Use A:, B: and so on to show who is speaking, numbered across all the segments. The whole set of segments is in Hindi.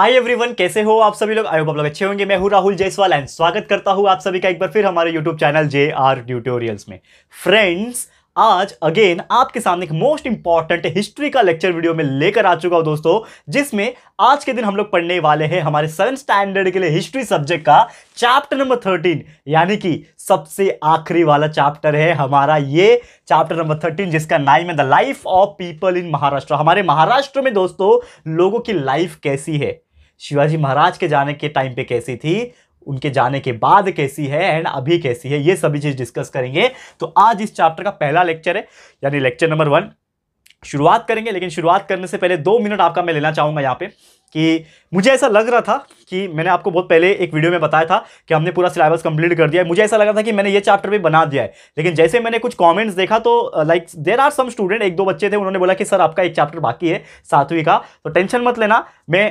A: हाय एवरीवन कैसे हो आप सभी लोग आयो आप लोग अच्छे होंगे मैं हूं राहुल जयसवाल एंड स्वागत करता हूं आप सभी का एक बार फिर हमारे YouTube channel J R tutorials में फ्रेंड्स आज अगेन आपके सामने एक मोस्ट इंपॉर्टेंट हिस्ट्री का लेक्चर वीडियो में लेकर आ चुका हूं दोस्तों जिसमें आज के दिन हम लोग पढ़ने वाले हैं हमारे सेवन स्टैंडर्ड के लिए हिस्ट्री सब्जेक्ट का चैप्टर नंबर थर्टीन यानी कि सबसे आखिरी वाला चैप्टर है हमारा ये चैप्टर नंबर थर्टीन जिसका नाइम है the life of people in Maharashtra हमारे महाराष्ट्र में दोस्तों लोगों की लाइफ कैसी है शिवाजी महाराज के जाने के टाइम पे कैसी थी उनके जाने के बाद कैसी है एंड अभी कैसी है ये सभी चीज़ डिस्कस करेंगे तो आज इस चैप्टर का पहला लेक्चर है यानी लेक्चर नंबर वन शुरुआत करेंगे लेकिन शुरुआत करने से पहले दो मिनट आपका मैं लेना चाहूँगा यहाँ पे कि मुझे ऐसा लग रहा था कि मैंने आपको बहुत पहले एक वीडियो में बताया था कि हमने पूरा सिलेबस कंप्लीट कर दिया है मुझे ऐसा लग रहा था कि मैंने ये चैप्टर भी बना दिया है लेकिन जैसे मैंने कुछ कमेंट्स देखा तो like there are some student एक दो बच्चे थे उन्होंने बोला कि सर आपका एक चैप्टर बाकी है सातवीं का तो टेंशन मत लेना मैं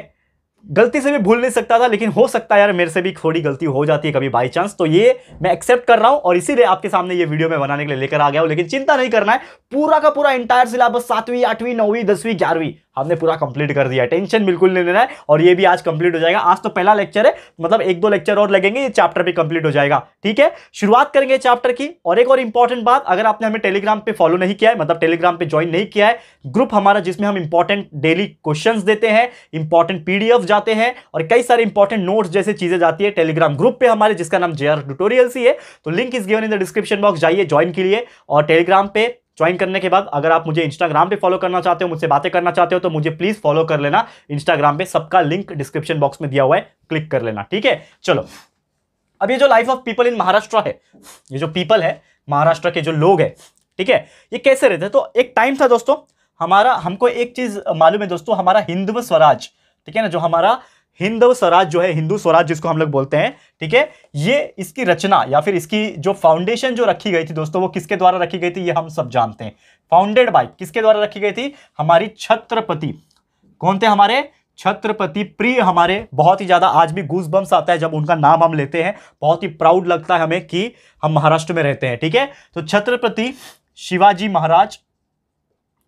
A: गलती से भी भूल नहीं सकता था लेकिन हो सकता है यार मेरे से भी थोड़ी गलती हो जाती है कभी बाई चांस तो ये मैं एक्सेप्ट कर रहा हूँ और इसीलिए आपके सामने ये वीडियो मैं बनाने के लिए लेकर आ गया हूँ लेकिन चिंता नहीं करना है पूरा का पूरा इंटायर सिलेबस सातवीं आठवीं नौवीं दसवीं ग्यारहवीं हमने पूरा कंप्लीट कर दिया टेंशन बिल्कुल नहीं लेना है और ये भी आज कंप्लीट हो जाएगा आज तो पहला लेक्चर है मतलब एक दो लेक्चर और लगेंगे ये चैप्टर भी कंप्लीट हो जाएगा ठीक है शुरुआत करेंगे चैप्टर की और एक और इंपॉर्टेंट बात अगर आपने हमें टेलीग्राम पे फॉलो नहीं किया है मतलब टेलीग्राम पे ज्वाइन नहीं किया है ग्रुप हमारा जिसमें हम इंपॉर्टेंट डेली क्वेश्चन देते हैं इंपॉर्टेंट पीडीएफ जाते हैं और कई सारे इंपॉर्टेंट नोट्स जैसे चीजें जाती है टेलीग्राम ग्रुप पे हमारे जिसका नाम जे आर ट्यूटोरियल्स ही है तो link is given in the description box जाइए ज्वाइन के लिए और टेलीग्राम पे ज्वाइन करने के बाद अगर आप मुझे इंस्टाग्राम पे फॉलो करना चाहते हो मुझसे बातें करना चाहते हो तो मुझे प्लीज फॉलो कर लेना इंस्टाग्राम पे सबका लिंक डिस्क्रिप्शन बॉक्स में दिया हुआ है क्लिक कर लेना ठीक है चलो अब ये जो life of people in Maharashtra है ये जो पीपल है महाराष्ट्र के जो लोग है ठीक है ये कैसे रहते तो एक टाइम था दोस्तों हमारा हमको एक चीज मालूम है दोस्तों हमारा हिंदुत्व स्वराज ठीक है ना जो हमारा हिंदू स्वराज जो है हिंदू स्वराज जिसको हम लोग बोलते हैं ठीक है ये इसकी रचना या फिर इसकी जो फाउंडेशन जो रखी गई थी दोस्तों वो किसके द्वारा रखी गई थी ये हम सब जानते हैं फाउंडेड बाय किसके द्वारा रखी गई थी हमारी छत्रपति कौन थे हमारे छत्रपति प्रिय हमारे बहुत ही ज़्यादा आज भी गूस आता है जब उनका नाम हम लेते हैं बहुत ही प्राउड लगता है हमें कि हम महाराष्ट्र में रहते हैं ठीक है तो छत्रपति शिवाजी महाराज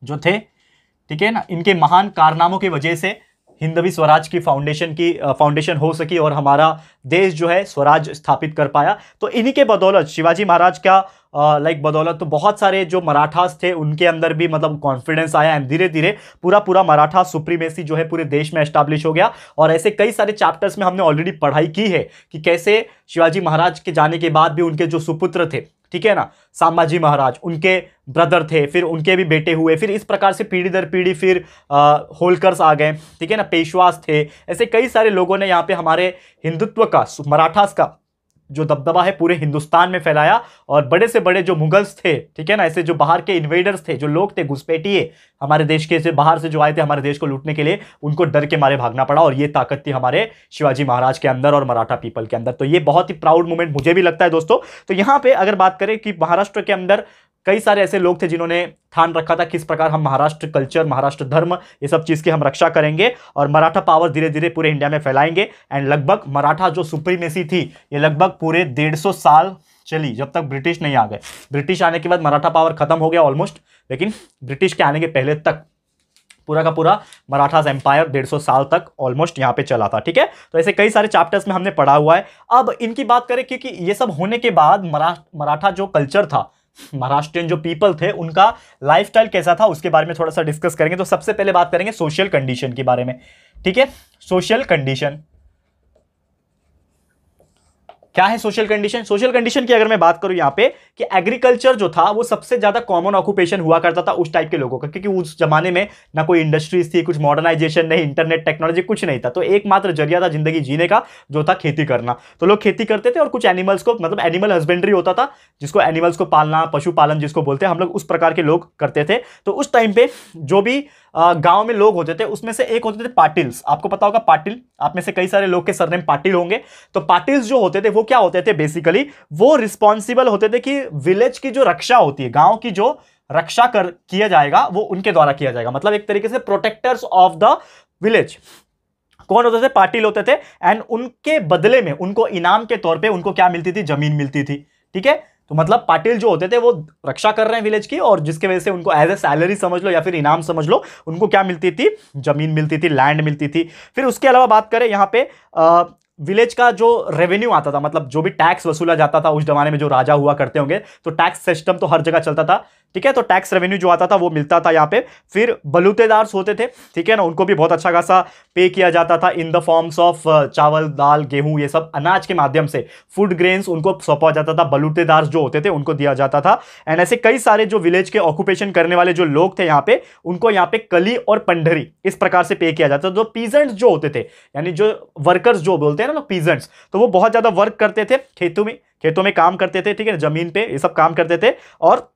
A: जो थे ठीक है ना इनके महान कारनामों की वजह से हिंदवी स्वराज की फाउंडेशन की फाउंडेशन हो सकी और हमारा देश जो है स्वराज स्थापित कर पाया तो इन्हीं के बदौलत शिवाजी महाराज का लाइक बदौलत तो बहुत सारे जो मराठास थे उनके अंदर भी मतलब कॉन्फिडेंस आया एंड धीरे धीरे पूरा पूरा मराठा सुप्रीमेसी जो है पूरे देश में एस्टाब्लिश हो गया और ऐसे कई सारे चैप्टर्स में हमने ऑलरेडी पढ़ाई की है कि कैसे शिवाजी महाराज के जाने के बाद भी उनके जो सुपुत्र थे ठीक है ना सामाजी महाराज उनके ब्रदर थे फिर उनके भी बेटे हुए फिर इस प्रकार से पीढ़ी दर पीढ़ी फिर होलकर्स आ गए ठीक है ना पेशवास थे ऐसे कई सारे लोगों ने यहाँ पे हमारे हिंदुत्व का मराठास का जो दबदबा है पूरे हिंदुस्तान में फैलाया और बड़े से बड़े जो मुगल्स थे ठीक है ना ऐसे जो बाहर के इन्वेडर्स थे जो लोग थे घुसपैठिए हमारे देश के से बाहर से जो आए थे हमारे देश को लूटने के लिए उनको डर के मारे भागना पड़ा और ये ताकत थी हमारे शिवाजी महाराज के अंदर और मराठा पीपल के अंदर तो ये बहुत ही प्राउड मूवमेंट मुझे भी लगता है दोस्तों तो यहाँ पर अगर बात करें कि महाराष्ट्र के अंदर कई सारे ऐसे लोग थे जिन्होंने ठान रखा था किस प्रकार हम महाराष्ट्र कल्चर महाराष्ट्र धर्म ये सब चीज़ की हम रक्षा करेंगे और मराठा पावर धीरे धीरे पूरे इंडिया में फैलाएंगे एंड लगभग मराठा जो सुप्रीमेसी थी ये लगभग पूरे डेढ़ सौ साल चली जब तक ब्रिटिश नहीं आ गए ब्रिटिश आने के बाद मराठा पावर खत्म हो गया ऑलमोस्ट लेकिन ब्रिटिश के आने के पहले तक पूरा का पूरा मराठा एम्पायर 150 साल तक ऑलमोस्ट यहाँ पे चला था ठीक है तो ऐसे कई सारे चैप्टर्स में हमने पढ़ा हुआ है अब इनकी बात करें क्योंकि ये सब होने के बाद मरा मराठा जो कल्चर था महाराष्ट्रियन जो पीपल थे उनका लाइफस्टाइल कैसा था उसके बारे में थोड़ा सा डिस्कस करेंगे तो सबसे पहले बात करेंगे सोशल कंडीशन के बारे में ठीक है सोशल कंडीशन क्या है सोशल कंडीशन सोशल कंडीशन की अगर मैं बात करूं यहाँ पे कि एग्रीकल्चर जो था वो सबसे ज्यादा कॉमन ऑक्यूपेशन हुआ करता था उस टाइप के लोगों का क्योंकि उस जमाने में ना कोई इंडस्ट्रीज थी कुछ मॉडर्नाइजेशन नहीं इंटरनेट टेक्नोलॉजी कुछ नहीं था तो एकमात्र जरिया था जिंदगी जीने का जो था खेती करना तो लोग खेती करते थे और कुछ एनिमल्स को मतलब एनिमल हस्बेंड्री होता था जिसको एनिमल्स को पालना पशुपालन जिसको बोलते हैं हम लोग उस प्रकार के लोग करते थे तो उस टाइम पे जो भी गांव में लोग होते थे उसमें से एक होते थे पाटिल्स आपको पता होगा पाटिल आप में से कई सारे लोग के सरनेम पाटिल होंगे तो पाटिल्स जो होते थे वो वो क्या होते थे बेसिकली वो रिस्पॉन्सिबल होते थे कि विलेज की जो रक्षा होती है गांव की जो रक्षा कर किया जाएगा वो उनके द्वारा किया जाएगा मतलब एक तरीके से प्रोटेक्टर्स ऑफ द विलेज कौन होते थे पाटिल होते थे एंड उनके बदले में उनको इनाम के तौर पे उनको क्या मिलती थी जमीन मिलती थी ठीक है तो मतलब पाटिल जो होते थे वो रक्षा कर रहे हैं विलेज की और जिसके वजह से उनको एज ए सैलरी समझ लो या फिर इनाम समझ लो उनको क्या मिलती थी जमीन मिलती थी लैंड मिलती थी फिर उसके अलावा बात करें यहाँ पे विलेज का जो रेवेन्यू आता था मतलब जो भी टैक्स वसूला जाता था उस जमाने में जो राजा हुआ करते होंगे तो टैक्स सिस्टम तो हर जगह चलता था ठीक है तो टैक्स रेवेन्यू जो आता था वो मिलता था यहाँ पे फिर बलूतेदार होते थे ठीक है ना उनको भी बहुत अच्छा खासा पे किया जाता था इन द फॉर्म्स ऑफ चावल दाल गेहूं ये सब अनाज के माध्यम से फूड ग्रेन्स उनको सौंपा जाता था बलूतेदार जो होते थे उनको दिया जाता था एंड ऐसे कई सारे जो विलेज के ऑक्यूपेशन करने वाले जो लोग थे यहाँ पे उनको यहाँ पे कली और पंडरी इस प्रकार से पे किया जाता था जो पीजेंट्स जो होते थे यानी जो वर्कर्स जो बोलते हैं ना पीजेंट्स तो वो बहुत ज़्यादा वर्क करते थे खेतों में खेतों में काम करते थे ठीक है जमीन पे ये सब काम करते थे और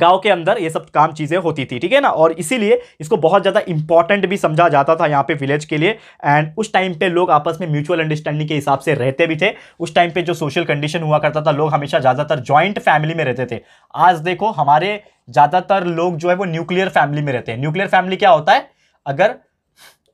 A: गांव के अंदर ये सब काम चीज़ें होती थी ठीक है ना और इसीलिए इसको बहुत ज़्यादा इंपॉर्टेंट भी समझा जाता था यहाँ पे विलेज के लिए एंड उस टाइम पे लोग आपस में म्यूचुअल अंडरस्टैंडिंग के हिसाब से रहते भी थे उस टाइम पे जो सोशल कंडीशन हुआ करता था लोग हमेशा ज़्यादातर ज्वाइंट फैमिली में रहते थे आज देखो हमारे ज़्यादातर लोग जो है वो न्यूक्लियर फैमिली में रहते हैं न्यूक्लियर फैमिली क्या होता है अगर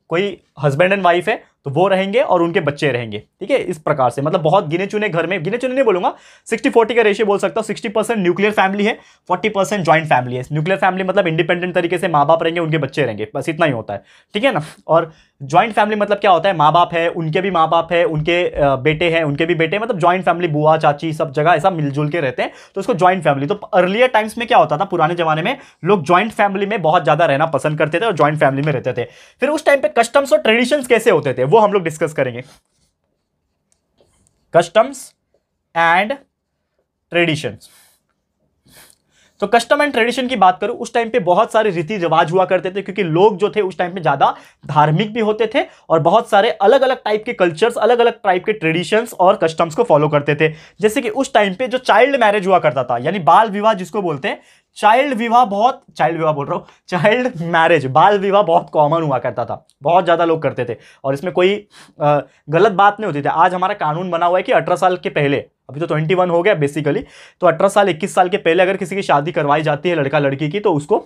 A: कोई हस्बैंड एंड वाइफ है तो वो रहेंगे और उनके बच्चे रहेंगे ठीक है इस प्रकार से मतलब बहुत गिने चुने घर में गिने चुने नहीं बोलूंगा सिक्सटी फोर्टी का रेशियो बोल सकता हूँ सिक्सटी परसेंट न्यूक्लियर फैमिली है फोर्टी परसेंट ज्वाइंट फैमिली है न्यूक्लियर फैमिली मतलब इंडिपेंडेंट तरीके से माँ बाप रहेंगे उनके बच्चे रहेंगे बस इतना ही होता है ठीक है ना और ज्वाइंट फैमिली मतलब क्या होता है माँ बाप है उनके भी माँ बाप है उनके बेटे हैं उनके भी बेटे मतलब ज्वाइंट फैमिली बुआ चाची सब जगह ऐसा मिलजुल के रहते हैं तो उसको ज्वाइंट फैमिली तो अर्लियर टाइम्स में क्या होता था पुराने जमाने में लोग ज्वाइंट फैमिली में बहुत ज़्यादा रहना पसंद करते थे और ज्वाइंट फैमिली में रहते थे फिर उस टाइम पर कस्टम्स और ट्रेडिशन कैसे होते थे वो हम लोग डिस्कस करेंगे कस्टम्स एंड ट्रेडिशंस तो कस्टम एंड ट्रेडिशन की बात करूं उस टाइम पे बहुत सारे रीति रिवाज हुआ करते थे क्योंकि लोग जो थे उस टाइम पे ज़्यादा धार्मिक भी होते थे और बहुत सारे अलग अलग टाइप के कल्चर्स अलग अलग टाइप के ट्रेडिशंस और कस्टम्स को फॉलो करते थे जैसे कि उस टाइम पे जो चाइल्ड मैरिज हुआ करता था यानी बाल विवाह जिसको बोलते हैं चाइल्ड विवाह बहुत चाइल्ड विवाह बोल रहा हूँ चाइल्ड मैरिज बाल विवाह बहुत कॉमन हुआ करता था बहुत ज़्यादा लोग करते थे और इसमें कोई गलत बात नहीं होती थी आज हमारा कानून बना हुआ है कि अठारह साल के पहले अभी तो ट्वेंटी वन हो गया बेसिकली तो अठारह साल इक्कीस साल के पहले अगर किसी की शादी करवाई जाती है लड़का लड़की की तो उसको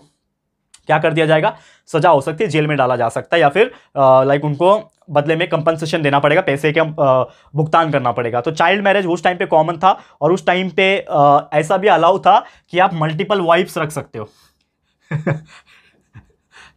A: क्या कर दिया जाएगा सजा हो सकती है जेल में डाला जा सकता है या फिर लाइक उनको बदले में कंपनसेशन देना पड़ेगा पैसे का भुगतान करना पड़ेगा तो चाइल्ड मैरिज उस टाइम पे कॉमन था और उस टाइम पे आ, ऐसा भी अलाउ था कि आप मल्टीपल वाइफ्स रख सकते हो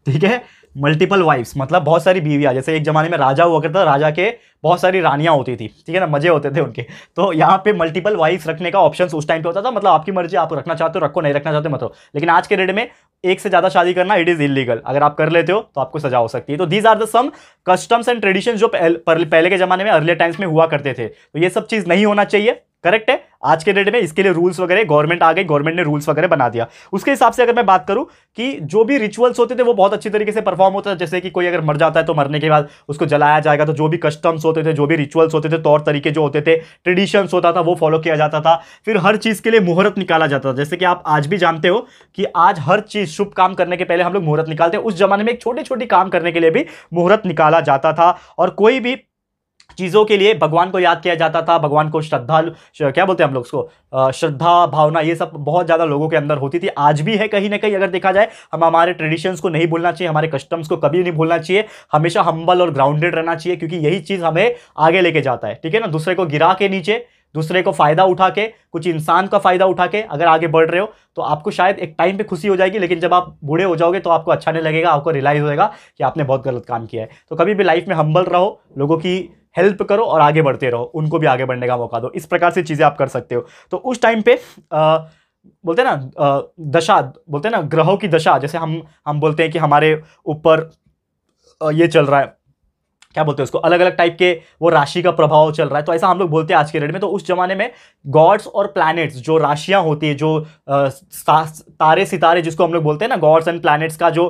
A: ठीक है मल्टीपल वाइफ्स मतलब बहुत सारी बीवियाँ जैसे एक ज़माने में राजा हुआ करता राजा के बहुत सारी रानियाँ होती थी ठीक है ना मजे होते थे उनके तो यहाँ पे मल्टीपल वाइफ्स रखने का ऑप्शन उस टाइम पे होता था मतलब आपकी मर्जी आप रखना चाहते हो रखो नहीं रखना चाहते मत हो लेकिन आज के डेट में एक से ज़्यादा शादी करना इट इज़ इलीगल अगर आप कर लेते हो तो आपको सजा हो सकती है तो these are the some customs and tradition जो पहले के ज़माने में अर्ली टाइम्स में हुआ करते थे तो ये सब चीज़ नहीं होना चाहिए करेक्ट है आज के डेट में इसके लिए रूल्स वगैरह गवर्नमेंट आ गई गवर्नमेंट ने रूल्स वगैरह बना दिया उसके हिसाब से अगर मैं बात करूं कि जो भी रिचुअल्स होते थे वो बहुत अच्छी तरीके से परफॉर्म होता था जैसे कि कोई अगर मर जाता है तो मरने के बाद उसको जलाया जाएगा तो जो भी कस्टम्स होते थे जो भी रिचुअल्स होते थे तौर तरीके जो होते थे ट्रेडिशंस होता था वो फॉलो किया जाता था फिर हर चीज़ के लिए मुहूर्त निकाला जाता था जैसे कि आप आज भी जानते हो कि आज हर चीज़ शुभ काम करने के पहले हम लोग मुहूर्त निकालते हैं उस जमाने में एक छोटे छोटे काम करने के लिए भी मुहूर्त निकाला जाता था और कोई भी चीज़ों के लिए भगवान को याद किया जाता था भगवान को श्रद्धा क्या बोलते हैं हम लोग उसको श्रद्धा भावना ये सब बहुत ज़्यादा लोगों के अंदर होती थी आज भी है कहीं ना कहीं अगर देखा जाए हम हमारे ट्रेडिशंस को नहीं भूलना चाहिए हमारे कस्टम्स को कभी नहीं भूलना चाहिए हमेशा हम्बल और ग्राउंडेड रहना चाहिए क्योंकि यही चीज़ हमें आगे लेके जाता है ठीक है ना दूसरे को गिरा के नीचे दूसरे को फ़ायदा उठा के कुछ इंसान का फ़ायदा उठा के अगर आगे बढ़ रहे हो तो आपको शायद एक टाइम पे खुशी हो जाएगी लेकिन जब आप बूढ़े हो जाओगे तो आपको अच्छा नहीं लगेगा आपको रियलाइज़ होएगा कि आपने बहुत गलत काम किया है तो कभी भी लाइफ में हम्बल रहो लोगों की हेल्प करो और आगे बढ़ते रहो उनको भी आगे बढ़ने का मौका दो इस प्रकार से चीज़ें आप कर सकते हो तो उस टाइम पे आ, बोलते हैं ना दशा बोलते हैं ना ग्रहों की दशा जैसे हम हम बोलते हैं कि हमारे ऊपर ये चल रहा है क्या बोलते हैं उसको अलग अलग टाइप के वो राशि का प्रभाव चल रहा है तो ऐसा हम लोग बोलते हैं आज के डेट में तो उस जमाने में गॉड्स और प्लैनेट्स जो राशियाँ होती है जो तारे सितारे जिसको हम लोग बोलते हैं ना गॉड्स एंड प्लैनेट्स का जो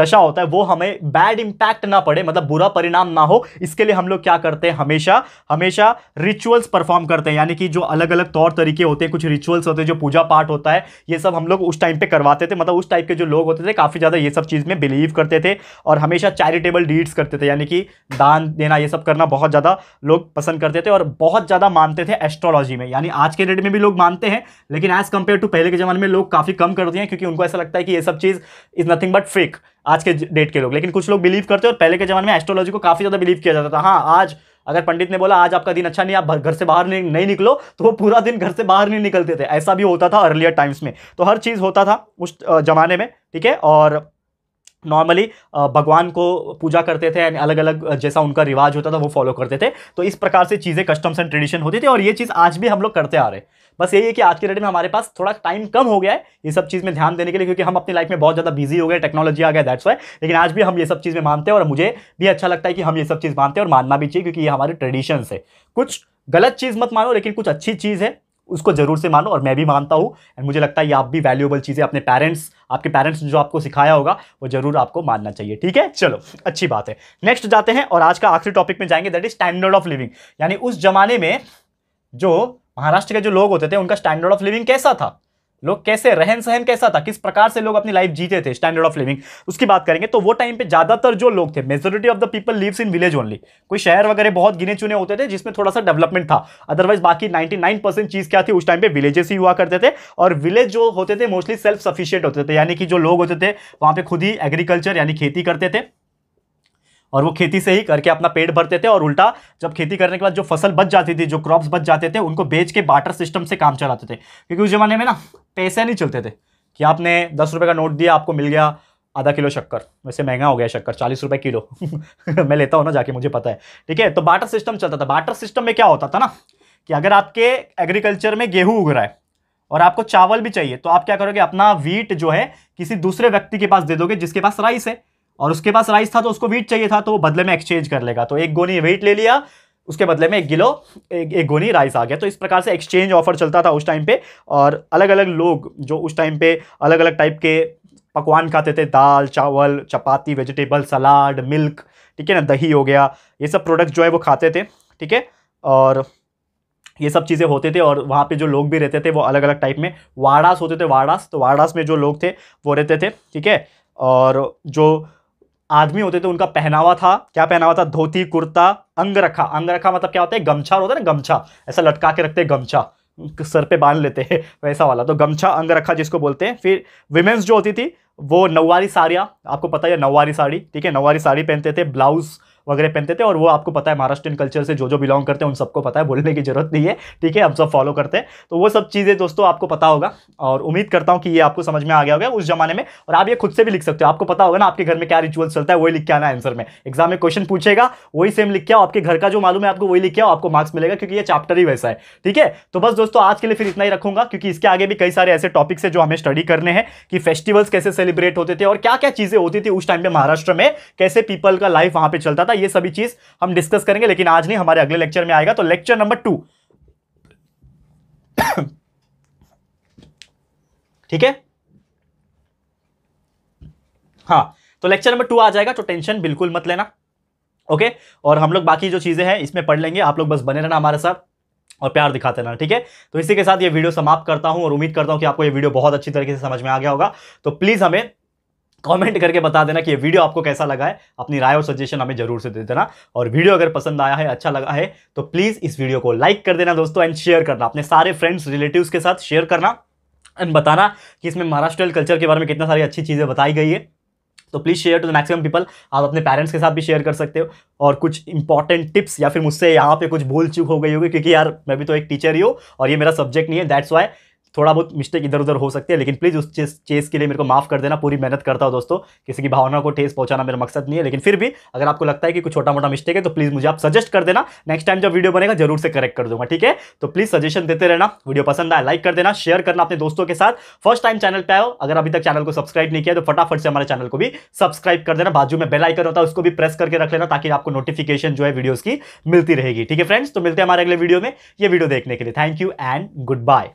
A: दशा होता है वो हमें बैड इम्पैक्ट ना पड़े मतलब बुरा परिणाम ना हो इसके लिए हम लोग क्या करते हैं हमेशा हमेशा रिचुअल्स परफॉर्म करते हैं यानी कि जो अलग अलग तौर तरीके होते हैं कुछ रिचुअल्स होते हैं जो पूजा पाठ होता है ये सब हम लोग उस टाइम पर करवाते थे मतलब उस टाइप के जो लोग होते थे काफ़ी ज़्यादा ये सब चीज़ में बिलीव करते थे और हमेशा चैरिटेबल डीड्स करते थे यानी कि दान देना ये सब करना बहुत ज़्यादा लोग पसंद करते थे और बहुत ज़्यादा मानते थे एस्ट्रोलॉजी में यानी आज के डेट में भी लोग मानते हैं लेकिन एज़ कम्पेयर टू पहले के ज़माने में लोग काफ़ी कम करते हैं क्योंकि उनको ऐसा लगता है कि ये सब चीज़ इज़ नथिंग बट फेक आज के डेट के लोग लेकिन कुछ लोग बिलीव करते हैं और पहले के ज़माने में एस्ट्रोलॉजी को काफ़ी ज़्यादा बिलीव किया जाता था हाँ आज अगर पंडित ने बोला आज आपका दिन अच्छा नहीं आप घर से बाहर नहीं, नहीं निकलो तो वो पूरा दिन घर से बाहर नहीं निकलते थे ऐसा भी होता था अर्लियर टाइम्स में तो हर चीज़ होता था उस जमाने में ठीक है और नॉर्मली भगवान को पूजा करते थे एंड अलग अलग जैसा उनका रिवाज होता था वो फॉलो करते थे तो इस प्रकार से चीज़ें कस्टम्स एंड ट्रेडिशन होती थी और ये चीज़ आज भी हम लोग करते आ रहे हैं बस यही है कि आज के डेट में हमारे पास थोड़ा टाइम कम हो गया है ये सब चीज़ में ध्यान देने के लिए क्योंकि हम अपनी लाइफ में बहुत ज़्यादा बिजी हो गए टेक्नोलॉजी आ गया दैट्स वाई लेकिन आज भी हम ये सब चीज़ में मानते हैं और मुझे भी अच्छा लगता है कि हम ये सब चीज़ मानते हैं और मानना भी चाहिए क्योंकि ये हमारे ट्रेडिशन है कुछ गलत चीज़ मत मानो लेकिन कुछ अच्छी चीज़ है उसको ज़रूर से मानो और मैं भी मानता हूँ एंड मुझे लगता है ये आप भी वैल्यूएबल चीज़ें अपने पेरेंट्स आपके पेरेंट्स ने जो आपको सिखाया होगा वो ज़रूर आपको मानना चाहिए ठीक है चलो अच्छी बात है नेक्स्ट जाते हैं और आज का आखिरी टॉपिक में जाएंगे that is standard of living यानी उस जमाने में जो महाराष्ट्र के जो लोग होते थे उनका स्टैंडर्ड ऑफ लिविंग कैसा था लोग कैसे रहन सहन कैसा था किस प्रकार से लोग अपनी लाइफ जीते थे स्टैंडर्ड ऑफ लिविंग उसकी बात करेंगे तो वो टाइम पे ज्यादातर जो लोग थे majority of the people lives in village only कोई शहर वगैरह बहुत गिने चुने होते थे जिसमें थोड़ा सा डेवलपमेंट था अदरवाइज बाकी 99 परसेंट चीज क्या थी उस टाइम पे विलेजेस ही हुआ करते थे और विलेज जो होते थे मोस्टली सेल्फ सफिशियंट होते थे यानी कि जो लोग होते थे वहां पर खुद ही एग्रीकल्चर यानी खेती करते थे और वो खेती से ही करके अपना पेट भरते थे और उल्टा जब खेती करने के बाद जो फसल बच जाती थी जो क्रॉप्स बच जाते थे उनको बेच के बाटर सिस्टम से काम चलाते थे क्योंकि उस जमाने में ना पैसे नहीं चलते थे कि आपने दस रुपये का नोट दिया आपको मिल गया आधा किलो शक्कर वैसे महंगा हो गया शक्कर चालीस रुपये किलो मैं लेता हूँ ना जाके मुझे पता है ठीक है तो बाटर सिस्टम चलता था बाटर सिस्टम में क्या होता था ना कि अगर आपके एग्रीकल्चर में गेहूँ उग रहा है और आपको चावल भी चाहिए तो आप क्या करोगे अपना वीट जो है किसी दूसरे व्यक्ति के पास दे दोगे जिसके पास राइस है और उसके पास राइस था तो उसको वीट चाहिए था तो वो बदले में एक्सचेंज कर लेगा तो एक गोनी वीट ले लिया उसके बदले में एक किलो एक, एक गोनी राइस आ गया तो इस प्रकार से एक्सचेंज ऑफर चलता था उस टाइम पे और अलग अलग लोग जो उस टाइम पे अलग अलग टाइप के पकवान खाते थे दाल चावल चपाती वेजिटेबल सलाद मिल्क ठीक है ना दही हो गया ये सब प्रोडक्ट जो है वो खाते थे ठीक है और ये सब चीज़ें होते थे और वहाँ पे जो लोग भी रहते थे वो अलग अलग टाइप में वाड़ास होते थे वाड़ास तो वाड़ास में जो लोग थे वो रहते थे ठीक है और जो आदमी होते थे उनका पहनावा था क्या पहनावा था धोती कुर्ता अंगरखा अंगरखा मतलब क्या होता है गमछा होता है ना गमछा ऐसा लटका के रखते हैं गमछा सर पे बांध लेते हैं वैसा वाला तो गमछा अंगरखा जिसको बोलते हैं फिर विमेंस जो होती थी वो नववारी साड़ियाँ आपको पता है नववारी साड़ी ठीक है नववारी साड़ी पहनते थे ब्लाउज़ वगैरह पहनते थे और वो आपको पता है महाराष्ट्रियन कल्चर से जो जो बिलोंग करते हैं उन सबको पता है बोलने की जरूरत नहीं है ठीक है हम सब फॉलो करते हैं तो वो सब चीज़ें दोस्तों आपको पता होगा और उम्मीद करता हूँ कि ये आपको समझ में आ गया होगा उस जमाने में और आप ये खुद से भी लिख सकते हो आपको पता होगा ना आपके घर में क्या रिचुअल चलता है वही लिख के आना आंसर में एग्जाम में क्वेश्चन पूछेगा वही सेम लिख के आओ आपके घर का जो मालूम है आपको वही लिख के आओ आपको मार्क्स मिलेगा क्योंकि ये चैप्टर ही वैसा है ठीक है तो बस दोस्तों आज के लिए फिर इतना ही रखूंगा क्योंकि इसके आगे भी कई सारे ऐसे टॉपिक्स है जो हमें स्टडी करने हैं कि फेस्टिवल्स कैसे सेलिब्रेट होते थे और क्या क्या चीज़ें होती थी उस टाइम पे महाराष्ट्र में कैसे पीपल का लाइफ वहाँ पर चलता था ये सभी चीज हम डिस्कस करेंगे लेकिन आज नहीं हमारे अगले लेक्चर में आएगा तो लेक्चर नंबर टू ठीक है हाँ तो लेक्चर नंबर टू आ जाएगा तो टेंशन बिल्कुल मत लेना ओके और हम लोग बाकी जो चीज़ें हैं इसमें पढ़ लेंगे आप लोग बस बने रहना हमारे साथ और प्यार दिखाते रहना ठीक है तो इसी के साथ ये वीडियो समाप्त करता हूं और उम्मीद करता हूं कि आपको ये वीडियो बहुत अच्छी तरीके से समझ में आ गया होगा तो प्लीज़ हमें कमेंट करके बता देना कि ये वीडियो आपको कैसा लगा है अपनी राय और सजेशन हमें जरूर से दे देना और वीडियो अगर पसंद आया है अच्छा लगा है तो प्लीज़ इस वीडियो को लाइक कर देना दोस्तों एंड शेयर करना अपने सारे फ्रेंड्स रिलेटिव्स के साथ शेयर करना एंड बताना कि इसमें महाराष्ट्र कल्चर के बारे में कितना सारी अच्छी चीज़ें बताई गई है तो please share to the maximum people आप अपने पेरेंट्स के साथ भी शेयर कर सकते हो और कुछ इंपॉर्टेंट टिप्स या फिर मुझसे यहाँ पे कुछ भूल चूक हो गई होगी क्योंकि यार मैं भी तो एक टीचर ही हूँ और ये मेरा सब्जेक्ट नहीं है दैट्स वाई थोड़ा बहुत मिस्टेक इधर उधर हो सकती है लेकिन प्लीज़ उस चेस चेस के लिए मेरे को माफ़ कर देना पूरी मेहनत करता हूँ दोस्तों किसी की भावना को ठेस पहुंचाना मेरा मकसद नहीं है लेकिन फिर भी अगर आपको लगता है कि कुछ छोटा मोटा मिस्टेक है तो प्लीज़ मुझे आप सजेस्ट कर देना नेक्स्ट टाइम जब वीडियो बनेगा जरूर से करेक्ट कर दूंगा ठीक है तो प्लीज़ सजेशन देते रहना वीडियो पसंद आए लाइक कर देना शेयर करना अपने दोस्तों के साथ फर्स्ट टाइम चैनल पर आओ अगर अभी तक चैनल को सब्सक्राइब नहीं किया तो फटाफट से हमारे चैनल को भी सब्सक्राइब कर देना बाजू में बेल आइकन होता है उसको भी प्रेस करके रख लेना ताकि आपको नोटिफिकेशन जो है वीडियोज़ की मिलती रहेगी ठीक है फ्रेंड्स तो मिलते हैं हमारे अगले वीडियो में ये वीडियो देखने के लिए thank you and good bye